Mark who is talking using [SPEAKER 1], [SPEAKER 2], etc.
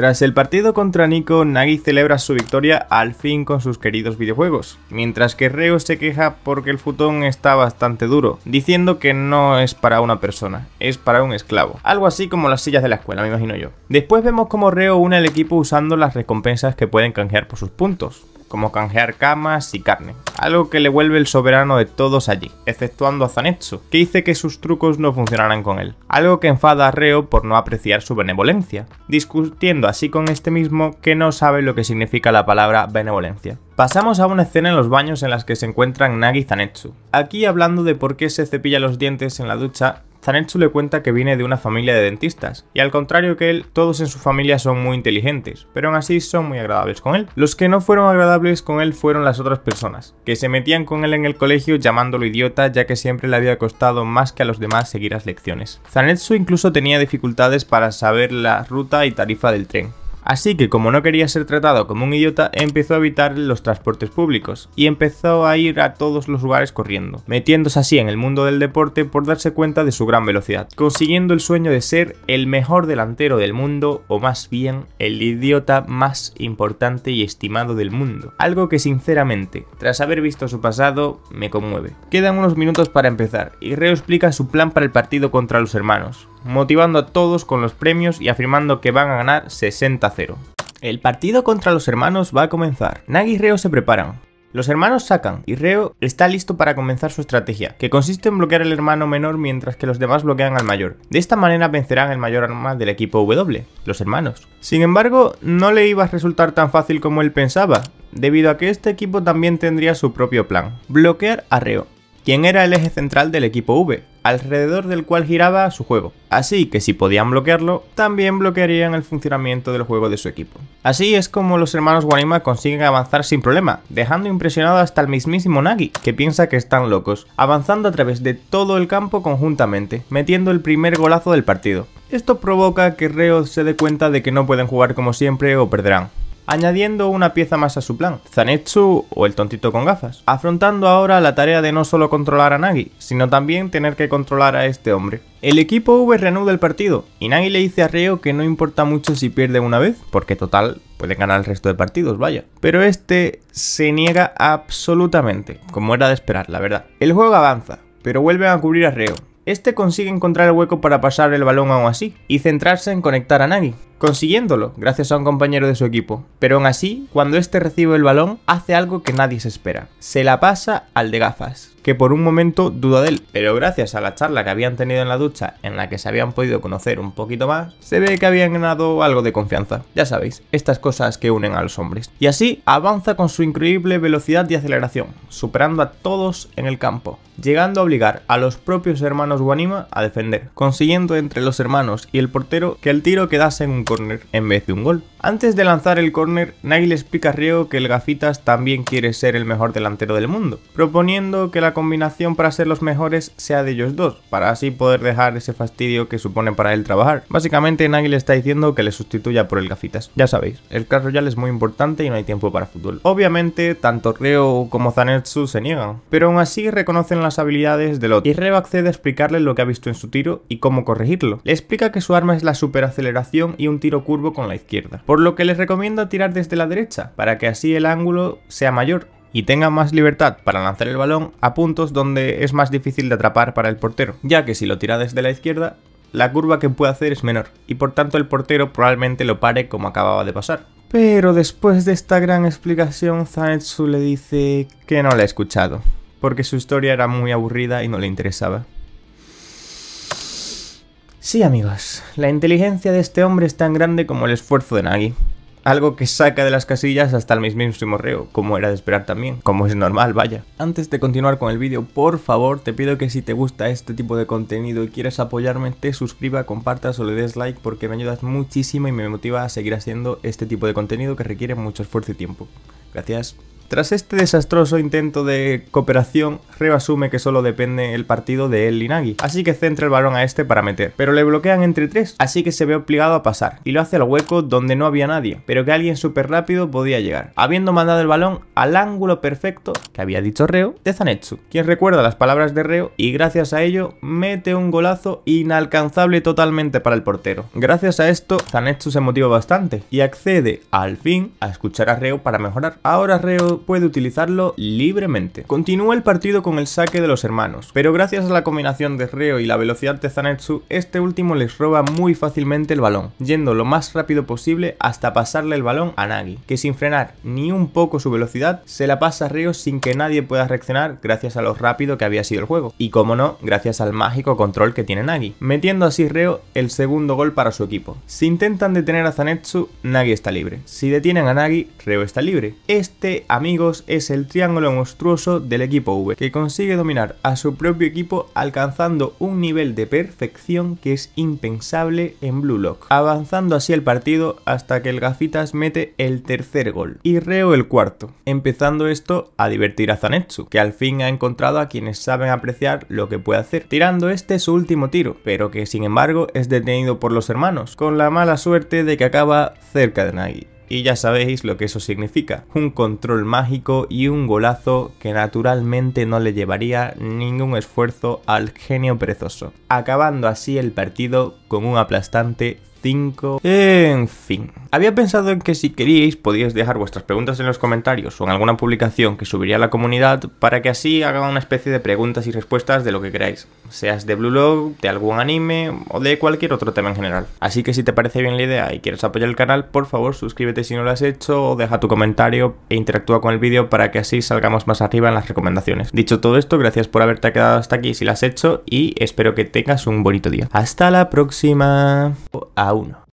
[SPEAKER 1] Tras el partido contra Nico, Nagi celebra su victoria al fin con sus queridos videojuegos, mientras que Reo se queja porque el futón está bastante duro, diciendo que no es para una persona, es para un esclavo. Algo así como las sillas de la escuela, me imagino yo. Después vemos como Reo une al equipo usando las recompensas que pueden canjear por sus puntos como canjear camas y carne, algo que le vuelve el soberano de todos allí, exceptuando a Zanetsu, que dice que sus trucos no funcionarán con él, algo que enfada a Reo por no apreciar su benevolencia, discutiendo así con este mismo que no sabe lo que significa la palabra benevolencia. Pasamos a una escena en los baños en las que se encuentran Nagi y Zanetsu. Aquí hablando de por qué se cepilla los dientes en la ducha Zanetsu le cuenta que viene de una familia de dentistas, y al contrario que él, todos en su familia son muy inteligentes, pero aún así son muy agradables con él. Los que no fueron agradables con él fueron las otras personas, que se metían con él en el colegio llamándolo idiota ya que siempre le había costado más que a los demás seguir las lecciones. Zanetsu incluso tenía dificultades para saber la ruta y tarifa del tren, Así que como no quería ser tratado como un idiota, empezó a evitar los transportes públicos y empezó a ir a todos los lugares corriendo, metiéndose así en el mundo del deporte por darse cuenta de su gran velocidad, consiguiendo el sueño de ser el mejor delantero del mundo o más bien el idiota más importante y estimado del mundo. Algo que sinceramente, tras haber visto su pasado, me conmueve. Quedan unos minutos para empezar y Reo explica su plan para el partido contra los hermanos motivando a todos con los premios y afirmando que van a ganar 60-0. El partido contra los hermanos va a comenzar. Nagi y Reo se preparan. Los hermanos sacan y Reo está listo para comenzar su estrategia, que consiste en bloquear al hermano menor mientras que los demás bloquean al mayor. De esta manera vencerán el mayor arma del equipo W, los hermanos. Sin embargo, no le iba a resultar tan fácil como él pensaba, debido a que este equipo también tendría su propio plan, bloquear a Reo quien era el eje central del equipo V, alrededor del cual giraba su juego. Así que si podían bloquearlo, también bloquearían el funcionamiento del juego de su equipo. Así es como los hermanos Wanima consiguen avanzar sin problema, dejando impresionado hasta el mismísimo Nagi, que piensa que están locos, avanzando a través de todo el campo conjuntamente, metiendo el primer golazo del partido. Esto provoca que Reo se dé cuenta de que no pueden jugar como siempre o perderán, añadiendo una pieza más a su plan, Zanetsu o el tontito con gafas, afrontando ahora la tarea de no solo controlar a Nagi, sino también tener que controlar a este hombre. El equipo V reanuda el partido, y Nagi le dice a Reo que no importa mucho si pierde una vez, porque total, puede ganar el resto de partidos, vaya. Pero este se niega absolutamente, como era de esperar, la verdad. El juego avanza, pero vuelven a cubrir a Reo, este consigue encontrar el hueco para pasar el balón aún así, y centrarse en conectar a Nagi, consiguiéndolo gracias a un compañero de su equipo. Pero aún así, cuando este recibe el balón, hace algo que nadie se espera. Se la pasa al de gafas que por un momento duda de él. Pero gracias a la charla que habían tenido en la ducha, en la que se habían podido conocer un poquito más, se ve que habían ganado algo de confianza. Ya sabéis, estas cosas que unen a los hombres. Y así avanza con su increíble velocidad y aceleración, superando a todos en el campo, llegando a obligar a los propios hermanos Guanima a defender, consiguiendo entre los hermanos y el portero que el tiro quedase en un córner en vez de un gol. Antes de lanzar el córner, le explica a Riego que el Gafitas también quiere ser el mejor delantero del mundo, proponiendo que la combinación para ser los mejores sea de ellos dos, para así poder dejar ese fastidio que supone para él trabajar. Básicamente nadie le está diciendo que le sustituya por el gafitas. Ya sabéis, el carro ya es muy importante y no hay tiempo para fútbol. Obviamente, tanto Reo como Zanetsu se niegan, pero aún así reconocen las habilidades del otro. Y Reo accede a explicarle lo que ha visto en su tiro y cómo corregirlo. Le explica que su arma es la superaceleración y un tiro curvo con la izquierda, por lo que les recomienda tirar desde la derecha, para que así el ángulo sea mayor y tenga más libertad para lanzar el balón a puntos donde es más difícil de atrapar para el portero, ya que si lo tira desde la izquierda, la curva que puede hacer es menor, y por tanto el portero probablemente lo pare como acababa de pasar. Pero después de esta gran explicación, Zanetsu le dice que no la ha escuchado, porque su historia era muy aburrida y no le interesaba. Sí amigos, la inteligencia de este hombre es tan grande como el esfuerzo de Nagi, algo que saca de las casillas hasta el mismísimo reo, como era de esperar también, como es normal, vaya. Antes de continuar con el vídeo, por favor, te pido que si te gusta este tipo de contenido y quieres apoyarme, te suscriba, compartas o le des like porque me ayudas muchísimo y me motiva a seguir haciendo este tipo de contenido que requiere mucho esfuerzo y tiempo. Gracias. Tras este desastroso intento de cooperación, Reo asume que solo depende el partido de él y así que centra el balón a este para meter, pero le bloquean entre tres, así que se ve obligado a pasar, y lo hace al hueco donde no había nadie, pero que alguien súper rápido podía llegar, habiendo mandado el balón al ángulo perfecto que había dicho Reo de Zanetsu, quien recuerda las palabras de Reo y gracias a ello mete un golazo inalcanzable totalmente para el portero. Gracias a esto, Zanetsu se motiva bastante y accede al fin a escuchar a Reo para mejorar. Ahora Reo puede utilizarlo libremente. Continúa el partido con el saque de los hermanos, pero gracias a la combinación de Reo y la velocidad de Zanetsu, este último les roba muy fácilmente el balón, yendo lo más rápido posible hasta pasarle el balón a Nagi, que sin frenar ni un poco su velocidad, se la pasa a Reo sin que nadie pueda reaccionar gracias a lo rápido que había sido el juego, y como no, gracias al mágico control que tiene Nagi, metiendo así Reo el segundo gol para su equipo. Si intentan detener a Zanetsu, Nagi está libre. Si detienen a Nagi, Reo está libre. Este, amigo es el triángulo monstruoso del equipo V, que consigue dominar a su propio equipo alcanzando un nivel de perfección que es impensable en Blue Lock, avanzando así el partido hasta que el Gafitas mete el tercer gol y Reo el cuarto, empezando esto a divertir a Zanetsu, que al fin ha encontrado a quienes saben apreciar lo que puede hacer, tirando este su último tiro, pero que sin embargo es detenido por los hermanos, con la mala suerte de que acaba cerca de Nagi y ya sabéis lo que eso significa, un control mágico y un golazo que naturalmente no le llevaría ningún esfuerzo al genio perezoso, acabando así el partido con un aplastante 5. En fin. Había pensado en que si queréis podíais dejar vuestras preguntas en los comentarios o en alguna publicación que subiría a la comunidad para que así haga una especie de preguntas y respuestas de lo que queráis, seas de Blue Log, de algún anime o de cualquier otro tema en general. Así que si te parece bien la idea y quieres apoyar el canal, por favor suscríbete si no lo has hecho o deja tu comentario e interactúa con el vídeo para que así salgamos más arriba en las recomendaciones. Dicho todo esto, gracias por haberte quedado hasta aquí si lo has hecho y espero que tengas un bonito día. Hasta la próxima cada uno.